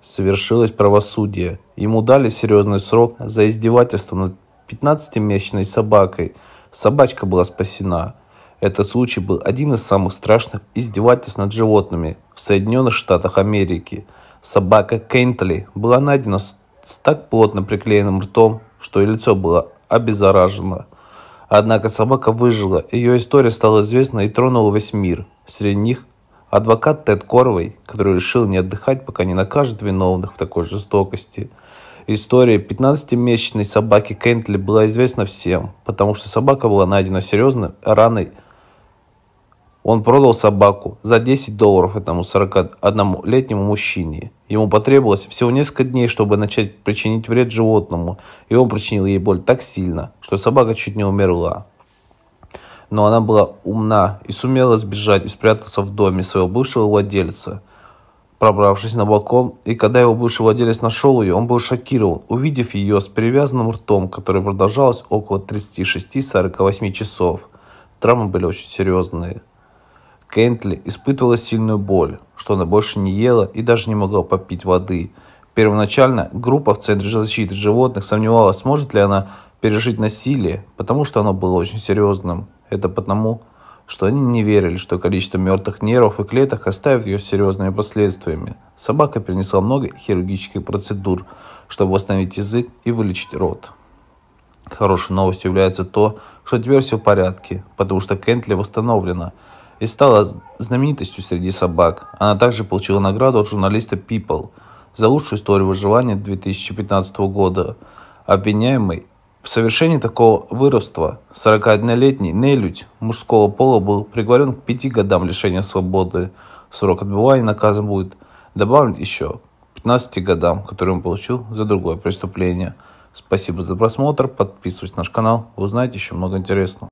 Совершилось правосудие. Ему дали серьезный срок за издевательство над 15-месячной собакой. Собачка была спасена. Этот случай был один из самых страшных издевательств над животными в Соединенных Штатах Америки. Собака Кентли была найдена с так плотно приклеенным ртом, что и лицо было обеззаражено. Однако собака выжила, ее история стала известна и тронула весь мир. Среди них Адвокат Тед Корвей, который решил не отдыхать, пока не накажет виновных в такой жестокости. История 15-месячной собаки Кентли была известна всем, потому что собака была найдена серьезной раной. Он продал собаку за 10 долларов этому 41-летнему мужчине. Ему потребовалось всего несколько дней, чтобы начать причинить вред животному, и он причинил ей боль так сильно, что собака чуть не умерла но она была умна и сумела сбежать и спрятаться в доме своего бывшего владельца, пробравшись на балкон, и когда его бывший владелец нашел ее, он был шокирован, увидев ее с перевязанным ртом, который продолжалось около 36-48 часов. Травмы были очень серьезные. Кентли испытывала сильную боль, что она больше не ела и даже не могла попить воды. Первоначально группа в Центре защиты животных сомневалась, сможет ли она пережить насилие, потому что оно было очень серьезным. Это потому, что они не верили, что количество мертвых нервов и клеток оставит ее серьезными последствиями. Собака перенесла много хирургических процедур, чтобы восстановить язык и вылечить рот. Хорошей новостью является то, что теперь все в порядке, потому что Кентли восстановлена и стала знаменитостью среди собак. Она также получила награду от журналиста People за лучшую историю выживания 2015 года. Обвиняемый по совершении такого выродства 41-летний нелюдь мужского пола был приговорен к пяти годам лишения свободы. Срок отбывания наказан будет добавлен еще к 15 годам, которые он получил за другое преступление. Спасибо за просмотр, подписывайтесь на наш канал, вы узнаете еще много интересного.